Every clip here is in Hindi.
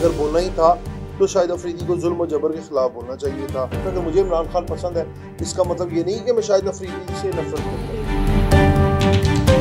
अगर बोलना ही था तो शाहिद अफरीदी को जुल्म और जबर के खिलाफ बोलना चाहिए था क्योंकि तो मुझे इमरान खान पसंद है इसका मतलब ये नहीं कि मैं शाहिद अफरीदी से नफरत करता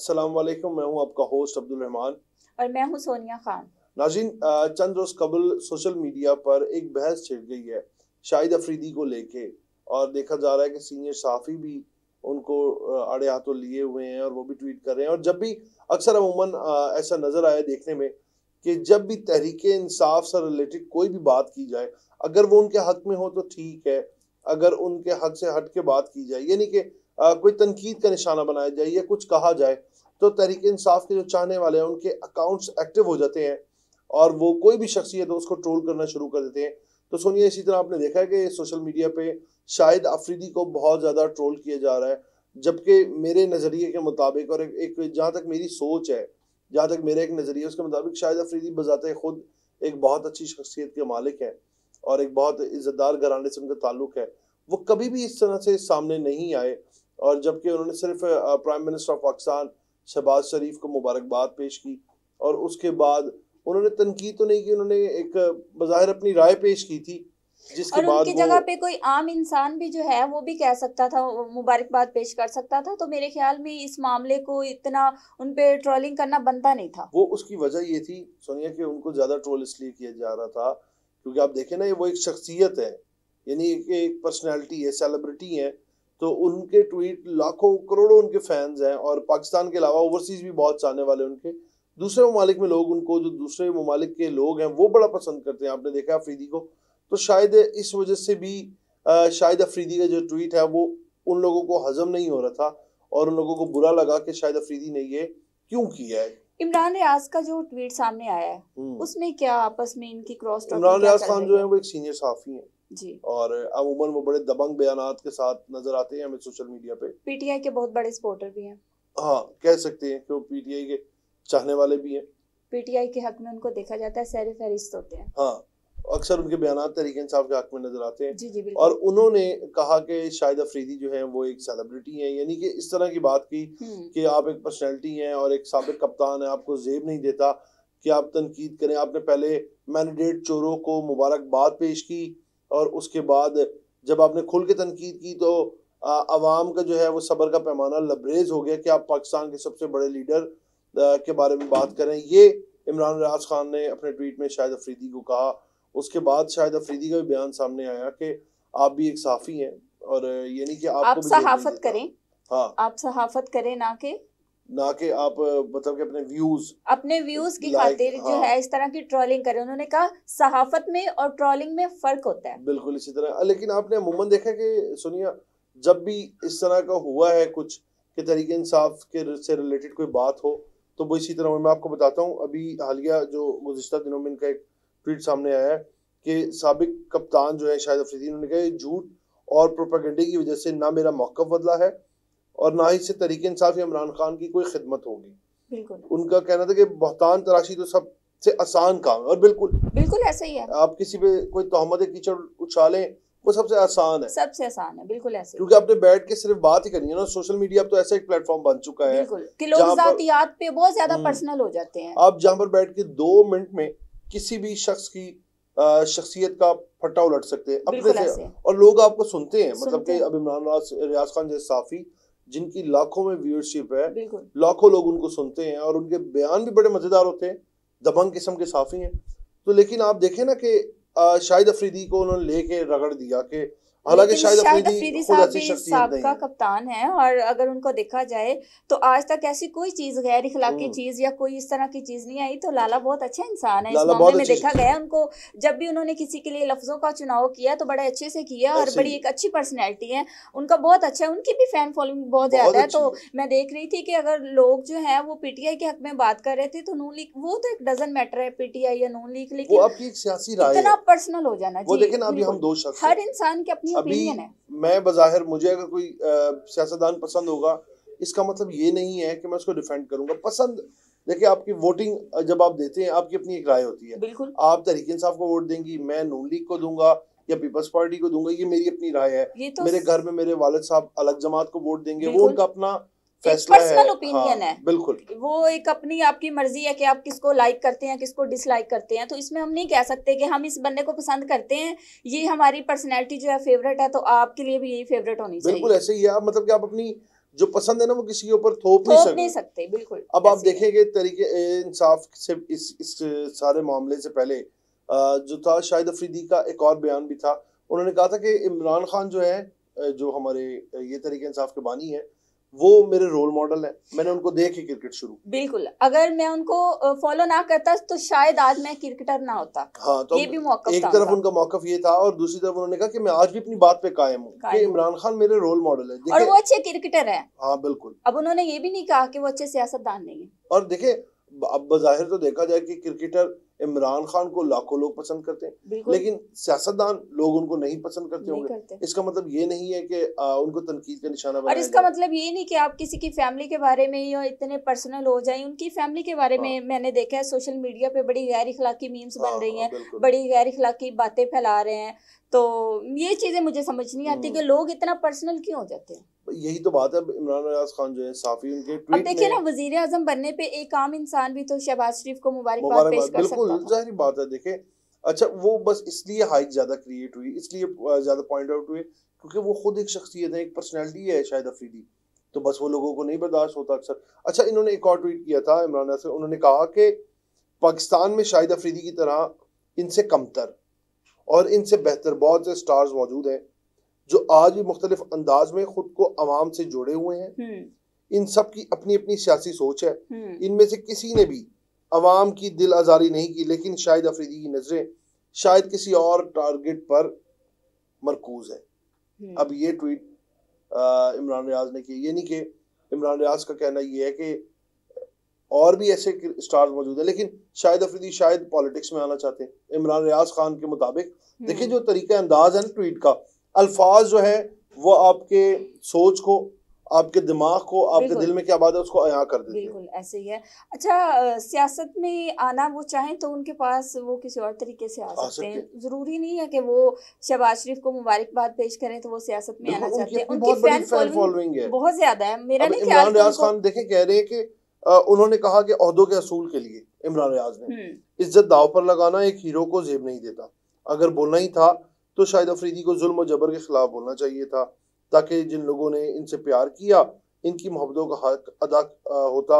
असलम मैं हूँ आपका होस्ट अब्दुल रहमान और मैं हूँ सोनिया खान नाजिन चंद रोज कबल सोशल मीडिया पर एक बहस छिड़ गई है शाहिद अफरीदी को लेके और देखा जा रहा है कि सीनियर साफी भी उनको आड़े हाथों लिए हुए हैं और वो भी ट्वीट कर रहे हैं और जब भी अक्सर अमूमन ऐसा नज़र आया देखने में कि जब भी तहरीक इंसाफ से रिलेटेड कोई भी बात की जाए अगर वो उनके हक में हो तो ठीक है अगर उनके हक से हट के बात की जाए यानी कि कोई तनकीद का निशाना बनाया जाए या कुछ कहा जाए तो तहरीक इंसाफ के जो चाहने वाले हैं उनके अकाउंट्स एक्टिव हो जाते हैं और वो कोई भी शख्सियत हो उसको ट्रोल करना शुरू कर देते हैं तो सुनिए इसी तरह आपने देखा है कि सोशल मीडिया पे शाहिद अफरीदी को बहुत ज़्यादा ट्रोल किया जा रहा है जबकि मेरे नज़रिए के मुताबिक और एक जहाँ तक मेरी सोच है जहाँ तक मेरे एक नज़रिए उसके मुताबिक शाहिद अफरीदी बजाते खुद एक बहुत अच्छी शख्सियत के मालिक हैं और एक बहुत इज़्ज़तदार घराने से उनका ताल्लुक है वो कभी भी इस तरह से सामने नहीं आए और जबकि उन्होंने सिर्फ prime minister of Pakistan Shehbaz Sharif को मुबारकबाद पेश की और उसके बाद उन्होंने तनकीद तो नहीं की उन्होंने एक बाहिर अपनी राय पेश की थी जिसके और उनकी जगह पे कोई आम इंसान भी जो है वो भी कह सकता था मुबारकबाद पेश कर सकता था तो मेरे ख्याल में इस मामले को इतना उन पे ट्रोलिंग करना बनता नहीं था वो उसकी वजह ये थी सोनिया कि उनको ज्यादा ट्रोल इसलिए किया जा रहा था क्योंकि आप देखें ना ये वो एक शख्सियत है यानी एक एक पर्सनैलिटी है सेलिब्रिटी है तो उनके ट्वीट लाखों करोड़ों उनके फैंस हैं और पाकिस्तान के अलावा ओवरसीज भी बहुत चाहने वाले उनके दूसरे ममालिक में लोग उनको जो दूसरे ममालिक के लोग हैं वो बड़ा पसंद करते हैं आपने देखा अफरीदी को तो शायद इस वजह से भी शायद अफरीदी का जो ट्वीट है वो उन लोगों को हजम नहीं हो रहा था और उन लोगों को बुरा लगा कि शायद अफरीदी ने ये क्यों किया है इमरान रियाज का जो ट्वीट सामने आया है हम्म। उसमें क्या आपस में इनकी क्रॉस इमरान रियाज खान जो है वो एक सीनियर साफी है जी और अमूमन वो बड़े दबंग बयान के साथ नजर आते हैं हमें सोशल मीडिया पे पीटीआई के बहुत बड़े सपोर्टर भी हैं हाँ कह सकते हैं कि वो पीटीआई के चाहने वाले भी हैं पीटीआई के हक में उनको देखा जाता है सैर फहरिस्त होते हैं हाँ अक्सर उनके बयान तरीके इंसाफ के हक में नजर आते हैं जी जी और उन्होंने कहा कि शाहिद अफरीदी जो है वो एक सेलिब्रिटी है यानी कि इस तरह की बात की हम्म। कि आप एक पर्सनैलिटी हैं और एक सबक कप्तान है आपको जेब नहीं देता कि आप तनकीद करें आपने पहले मैंडेट चोरों को मुबारकबाद पेश की और उसके बाद जब आपने खुल के तनकीद की तो आवाम का जो है वो सबर का पैमाना लबरेज हो गया कि आप पाकिस्तान के सबसे बड़े लीडर के बारे में बात करें ये इमरान रियाज खान ने अपने ट्वीट में शाहिद अफरीदी को कहा उसके बाद शायद अफरीदी का भी बयान सामने आया कि आप भी एक साफी हैं और यानी नहीं कि आप सहाफत करें हाँ आप सहाफत करें ना के ना कि आप मतलब कि अपने व्यूज अपने व्यूज की खातिर हाँ। जो है इस तरह की ट्रोलिंग करें उन्होंने कहा सहाफत में और ट्रोलिंग में फर्क होता है बिल्कुल इसी तरह लेकिन आपने अमूमन देखा कि सुनिया जब भी इस तरह का हुआ है कुछ के तरीके इंसाफ के से रिलेटेड कोई बात हो तो वो इसी तरह मैं आपको बताता हूँ अभी हालिया जो गुजशत दिनों में इनका एक ट्वीट सामने आया है कि सबक कप्तान जो है शाहिद अफरीदी उन्होंने कहा झूठ और प्रोपागेंडे की वजह से ना मेरा मौका बदला है और ना ही इससे तरीके इंसाफ या इमरान खान की कोई खिदमत होगी उनका कहना था कि बहतान तराशी तो सब से आसान काम है और बिल्कुल बिल्कुल ऐसा ही है आप किसी पे कोई तोहमत कीचड़ उछाले वो सबसे आसान है सबसे आसान है बिल्कुल ऐसे क्योंकि आपने बैठ के सिर्फ बात ही करनी है ना सोशल मीडिया तो ऐसा एक प्लेटफॉर्म बन चुका है कि लोग पे बहुत ज्यादा हम्म। पर्सनल हो जाते हैं आप जहाँ पर बैठ के दो मिनट में किसी भी शख्स की शख्सियत का फटा उलट सकते हैं अपने से और लोग आपको सुनते हैं मतलब सुनते मतलब कि अब इमरान रियाज खान जैसे साफी जिनकी लाखों में व्यूअरशिप है लाखों लोग उनको सुनते हैं और उनके बयान भी बड़े मजेदार होते हैं दबंग किस्म के साफी हैं तो लेकिन आप देखें ना कि शाहिद अफरीदी को उन्होंने लेके रगड़ दिया कि हालांकि शायद अफरीदी साहब भी सबका कप्तान है और अगर उनको देखा जाए तो आज तक ऐसी कोई चीज गैर इखलाकी हम्म। चीज या कोई इस तरह की चीज नहीं आई तो लाला बहुत अच्छे इंसान है इस मामले में देखा गया उनको जब भी उन्होंने किसी के लिए लफ्जों का चुनाव किया तो बड़े अच्छे से किया और बड़ी एक अच्छी पर्सनैलिटी है उनका बहुत अच्छा है उनकी भी फैन फॉलोइंग बहुत ज्यादा है तो मैं देख रही थी कि अगर लोग जो है वो पीटीआई के हक में बात कर रहे थे तो नून लीग वो तो एक डजन मैटर है पीटीआई या नून लीग लेकिन इतना पर्सनल हो जाना चाहिए हर इंसान की अपनी अभी मैं बाहर मुझे अगर कोई सियासतदान पसंद होगा इसका मतलब ये नहीं है कि मैं उसको डिफेंड करूंगा पसंद देखिए आपकी वोटिंग जब आप देते हैं आपकी अपनी एक राय होती है आप तहरीक इंसाफ को वोट देंगी मैं नून लीग को दूंगा या पीपल्स पार्टी को दूंगा ये मेरी अपनी राय है तो मेरे घर में मेरे वालद साहब अलग जमात को वोट देंगे वो उनका अपना पर्सनल ओपिनियन हाँ, है बिल्कुल वो एक अपनी आपकी मर्जी है कि आप किसको लाइक करते हैं किसको डिसलाइक करते हैं तो इसमें हम नहीं कह सकते कि हम इस बंदे को पसंद करते हैं ये हमारी पर्सनैलिटी जो है फेवरेट है तो आपके लिए भी यही फेवरेट होनी चाहिए बिल्कुल ऐसे ही मतलब कि आप अपनी जो पसंद है ना वो किसी के ऊपर थोप नहीं सकते नहीं सकते बिल्कुल अब आप देखेंगे तरीके इंसाफ से इस इस सारे मामले से पहले जो था शाहिद अफरीदी का एक और बयान भी था उन्होंने कहा था कि इमरान खान जो है जो हमारे ये तरीके इंसाफ के बानी है वो मेरे रोल मॉडल है मैंने उनको देख ही क्रिकेट शुरू बिल्कुल अगर मैं उनको फॉलो ना करता तो शायद आज मैं क्रिकेटर ना होता हाँ तो ये भी मौका एक तरफ उनका मौका ये था और दूसरी तरफ उन्होंने कहा कि मैं आज भी अपनी बात पे कायम हूँ इमरान खान मेरे रोल मॉडल है और वो अच्छे क्रिकेटर है हाँ बिल्कुल अब उन्होंने ये भी नहीं कहा कि वो अच्छे सियासतदान नहीं है और देखे अब बाहिर तो देखा जाए कि क्रिकेटर इमरान खान को लाखों लोग पसंद करते हैं लेकिन सियासतदान लोग उनको नहीं पसंद करते नहीं होंगे इसका मतलब ये नहीं है कि उनको तनकीद का निशाना और इसका मतलब ये नहीं कि आप किसी की फैमिली के बारे में या इतने पर्सनल हो जाए उनकी फैमिली के बारे में हाँ। मैंने देखा है सोशल मीडिया पे बड़ी गैर इखलाकी मीम्स बन हाँ, रही है बड़ी गैर इखलाकी बातें फैला रहे हैं तो ये चीज़ें मुझे समझ नहीं आती हम्म। कि लोग इतना पर्सनल क्यों हो जाते हैं यही तो बात है इमरान रियाज खान जो है साफी उनके ट्वीट देखिए ना वजीर आजम बनने पे एक आम इंसान भी तो शहबाज शरीफ को मुबारकबाद पेश कर बिल्कुल जाहिर बात है देखे अच्छा वो बस इसलिए हाइक ज्यादा क्रिएट हुई इसलिए ज्यादा पॉइंट आउट हुए क्योंकि वो खुद एक शख्सियत है एक पर्सनैलिटी है शायद अफरीदी तो बस वो लोगों को नहीं बर्दाश्त होता अक्सर अच्छा इन्होंने एक और ट्वीट किया था इमरान से उन्होंने कहा कि पाकिस्तान में शाहिद अफरीदी की तरह इनसे कमतर और इनसे बेहतर बहुत से स्टार्स मौजूद हैं जो आज भी मुख्तलिफ अंदाज में खुद को आवाम से जुड़े हुए हैं हम्म। इन सब की अपनी अपनी सियासी सोच है हम्म। इनमें से किसी ने भी आवाम की दिल आजारी नहीं की लेकिन शाहिद अफरीदी की नजरें शायद किसी और टारगेट पर मरकूज है हम्म। अब ये ट्वीट इमरान रियाज ने की यानी कि इमरान रियाज का कहना यह है कि और भी ऐसे स्टार्स मौजूद हैं लेकिन शायद अफरीदी शायद पॉलिटिक्स में आना चाहते हैं इमरान रियाज खान के मुताबिक देखिए जो तरीका अंदाज है ना ट्वीट का अल्फाज जो है वो आपके सोच को आपके दिमाग को आपके दिल में क्या बात है उसको अया कर देते बिल्कुल ऐसे ही है अच्छा सियासत में आना वो चाहें तो उनके पास वो किसी और तरीके से आ सकते, आ सकते हैं जरूरी नहीं है कि वो शहबाज शरीफ को मुबारकबाद पेश करें तो वो सियासत में आना चाहते हैं उनकी फैन फॉलोइंग है बहुत ज्यादा है मेरा नहीं ख्याल रियाज खान देखे कह रहे हैं कि उन्होंने कहा कि अहदों के असूल के लिए इमरान रियाज ने हम्म। इज्जत दाव पर लगाना एक हीरो को जेब नहीं देता अगर बोलना ही था तो शाहिद अफरीदी को जुल्म और जबर के खिलाफ बोलना चाहिए था ताकि जिन लोगों ने इनसे प्यार किया इनकी मोहब्बतों का हक अदा होता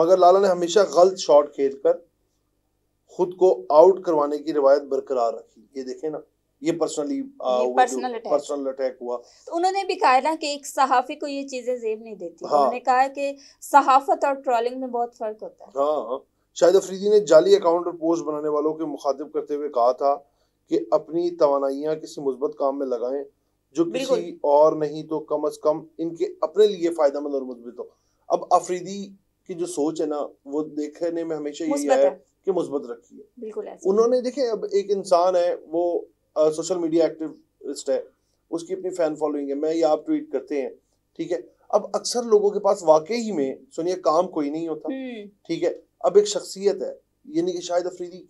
मगर लाला ने हमेशा गलत शॉट खेल कर खुद को आउट करवाने की रिवायत बरकरार रखी ये देखे ना ये पर्सनली पर्सनल अटैक हुआ तो उन्होंने भी कहा ना कि एक सहाफ़ी को ये चीज़ें जेब नहीं देती हाँ। उन्होंने कहा कि सहाफत और ट्रोलिंग में बहुत फ़र्क होता है हाँ, हाँ शायद अफरीदी ने जाली अकाउंट और पोस्ट बनाने वालों के मुखातिब करते हुए कहा था कि अपनी तोानाइयाँ किसी मुस्बत काम में लगाएं जो किसी और नहीं तो कम अज कम इनके अपने लिए फायदा मंद और मुस्बित हो अब अफरीदी की जो सोच है ना वो देखने में हमेशा यही आया कि मुस्बत रखी है उन्होंने देखे अब एक इंसान है वो सोशल मीडिया एक्टिविस्ट है उसकी अपनी फैन फॉलोइंग है मैं ये आप ट्वीट करते हैं ठीक है अब अक्सर लोगों के पास वाकई ही में सुनिए काम कोई नहीं होता हम्म। ठीक है अब एक शख्सियत है यानी कि शायद अफरीदी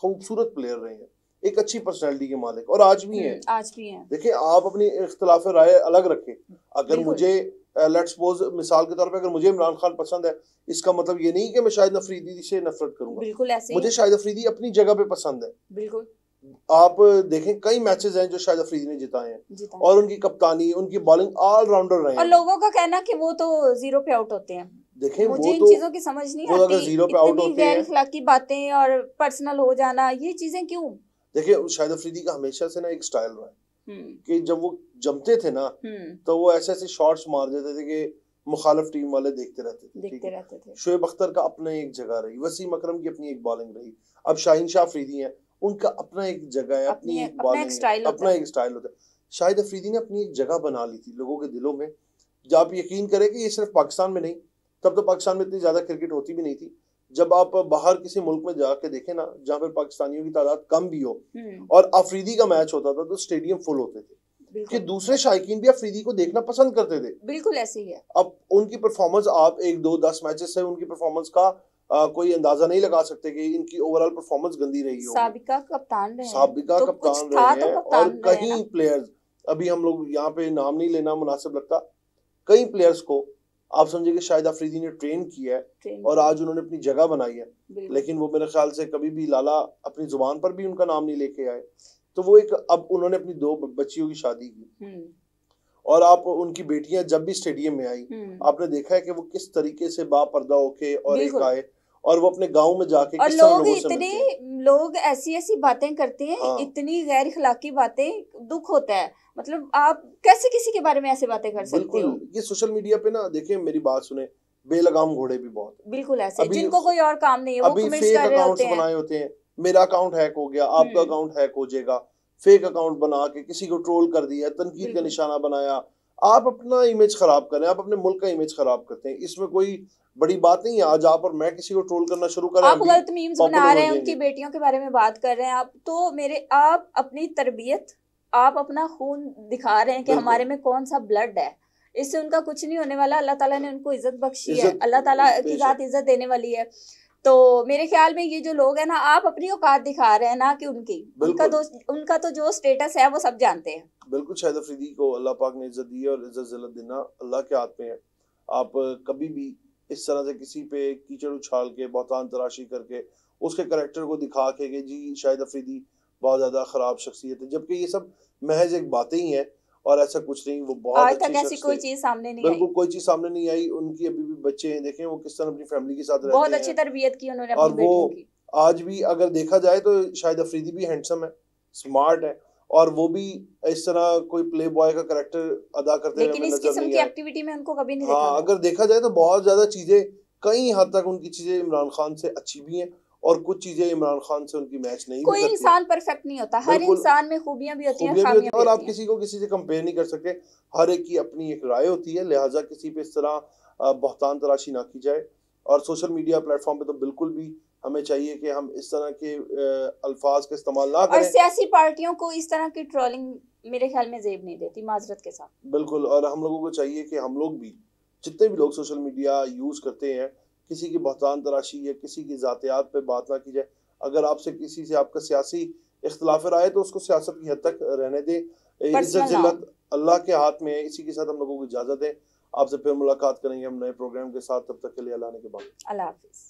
खूबसूरत प्लेयर रहे हैं एक अच्छी पर्सनैलिटी के मालिक और आज भी हम्म, है आज भी है देखिए आप अपनी इख्तलाफ राय अलग रखे अगर मुझे लेट्स सपोज मिसाल के तौर पे अगर मुझे इमरान खान पसंद है इसका मतलब ये नहीं कि मैं शायद अफरीदी से नफरत करूंगा बिल्कुल ऐसे मुझे शायद अफरीदी अपनी जगह पे पसंद है बिल्कुल आप देखें कई मैचेस हैं जो शायद अफरीदी ने जिताए हैं और उनकी कप्तानी उनकी बॉलिंग ऑलराउंडर रहे और लोगों का कहना की वो तो जीरो पे आउट होते हैं देखें मुझे इन तो, चीजों की समझ नहीं आती जीरो पे आउट होते हैं बातें और पर्सनल हो जाना ये चीजें क्यों देखिए शाहिद अफरीदी का हमेशा से ना एक स्टाइल रहा है हम्म। कि जब वो जमते थे ना हम्म। तो वो ऐसे ऐसे शॉर्ट्स मार देते थे कि मुखालफ टीम वाले देखते रहते थे देखते रहते थे शुएब अख्तर का अपना एक जगह रही वसीम अकरम की अपनी एक बॉलिंग रही अब शाहिन शाह अफरीदी है उनका अपना एक जगह है अपनी एक बॉलिंग अपना एक स्टाइल होता है शाहिद अफरीदी ने अपनी एक जगह बना ली थी लोगों के दिलों में जब आप यकीन करें कि ये सिर्फ पाकिस्तान में नहीं तब तो पाकिस्तान में इतनी ज़्यादा क्रिकेट होती भी नहीं थी जब आप बाहर किसी मुल्क में जाके देखे ना जहाँ पर पाकिस्तानियों की तादाद कम भी हो हम्म। और अफरीदी का मैच होता था तो स्टेडियम फुल होते थे कि दूसरे शायकीन भी अफरीदी को देखना पसंद करते थे बिल्कुल ऐसे ही है अब उनकी परफॉर्मेंस आप एक दो दस मैचेस से उनकी परफॉर्मेंस का आ, कोई अंदाजा नहीं लगा सकते कि इनकी ओवरऑल परफॉर्मेंस गंदी रही हो सबिका कप्तान रहे सबिका तो कप्तान रहे हैं तो तो और कई प्लेयर्स अभी हम लोग यहाँ पे नाम नहीं लेना मुनासिब लगता कई प्लेयर्स को आप समझे कि शायद अफरीदी ने ट्रेन किया है और आज उन्होंने अपनी जगह बनाई है लेकिन वो मेरे ख्याल से कभी भी लाला अपनी जुबान पर भी उनका नाम नहीं लेके आए तो वो एक अब उन्होंने अपनी दो बच्चियों की शादी की हम्म। और आप उनकी बेटियां जब भी स्टेडियम में आई हम्म। आपने देखा है कि वो किस तरीके से बापर्दा होके और एक आए और वो अपने गांव में जाके और लोग इतने लोग ऐसी ऐसी बातें करते हैं हाँ। इतनी गैर खिलाकी बातें दुख होता है मतलब आप कैसे किसी के बारे में ऐसे बातें कर सकते हो ये सोशल मीडिया पे ना देखिए मेरी बात सुने बेलगाम घोड़े भी बहुत बिल्कुल ऐसे जिनको कोई और काम नहीं है वो अभी फेक अकाउंट्स बनाए होते हैं मेरा अकाउंट हैक हो गया आपका अकाउंट हम्म। हैक हो जाएगा फेक अकाउंट बना के किसी को ट्रोल कर दिया तनकीद का निशाना बनाया आप अपना इमेज खराब करें आप अपने मुल्क का इमेज खराब करते हैं इसमें कोई बड़ी बात नहीं है आज आप और मैं किसी को ट्रोल करना शुरू कर आप गलत मीम्स बना रहे हैं उनकी बेटियों के बारे में बात कर रहे हैं आप तो मेरे आप अपनी तरबियत आप अपना खून दिखा रहे हैं कि हमारे में कौन सा ब्लड है इससे उनका कुछ नहीं होने वाला अल्लाह ताला ने उनको इज्जत बख्शी इजत, है अल्लाह ताला की ज़ात इज्जत देने वाली है तो मेरे ख्याल में ये जो लोग हैं ना आप अपनी औकात दिखा रहे हैं ना कि उनकी उनका दोस्त उनका तो जो स्टेटस है वो सब जानते हैं बिल्कुल शाहिद अफरीदी को अल्लाह पाक ने इज़्ज़त दी है और इज़्ज़त जलत देना अल्लाह के हाथ में है आप कभी भी इस तरह से किसी पे कीचड़ उछाल के बहतान तराशी करके उसके करेक्टर को दिखा के कि जी शाहिद अफरीदी बहुत ज़्यादा ख़राब शख्सियत है जबकि ये सब महज एक बातें ही है और ऐसा कुछ नहीं वो बहुत अच्छी कोई चीज सामने नहीं बिल्कुल कोई चीज सामने नहीं आई उनकी अभी भी बच्चे हैं देखें वो किस तरह अपनी फैमिली के साथ रहते बहुत अच्छी तरबियत की उन्होंने और वो आज भी अगर देखा जाए तो शायद अफरीदी भी हैंडसम है स्मार्ट है और वो भी इस तरह कोई प्ले बॉय का करेक्टर अदा करते लेकिन इस किस्म की एक्टिविटी में उनको कभी नहीं हाँ अगर देखा जाए तो बहुत ज्यादा चीजें कई हद तक उनकी चीजें इमरान खान से अच्छी भी हैं और कुछ चीजें इमरान खान से उनकी मैच नहीं कोई इंसान परफेक्ट नहीं होता हर इंसान में खूबियां भी होती हैं है और आप किसी को किसी से कंपेयर नहीं कर सकते हर एक की अपनी एक राय होती है लिहाजा किसी पे इस तरह बहतान तराशी ना की जाए और सोशल मीडिया प्लेटफॉर्म पे तो बिल्कुल भी हमें चाहिए कि हम इस तरह के अल्फाज का इस्तेमाल ना करें और सियासी पार्टियों को इस तरह की ट्रोलिंग मेरे ख्याल में जेब नहीं देती माजरत के साथ बिल्कुल और हम लोगों को चाहिए कि हम लोग भी जितने भी लोग सोशल मीडिया यूज़ करते हैं किसी की बहतान तराशी या किसी की ज़ातियात पर बात ना की जाए अगर आपसे किसी से आपका सियासी इख्तलाफ राय तो उसको सियासत की हद तक रहने दें इज्जत जिल्लत अल्लाह के हाथ में है इसी के साथ हम लोगों को इजाज़त है आपसे फिर मुलाकात करेंगे हम नए प्रोग्राम के साथ तब तक के लिए अल्लाह के बाद अल्लाह हाफिज़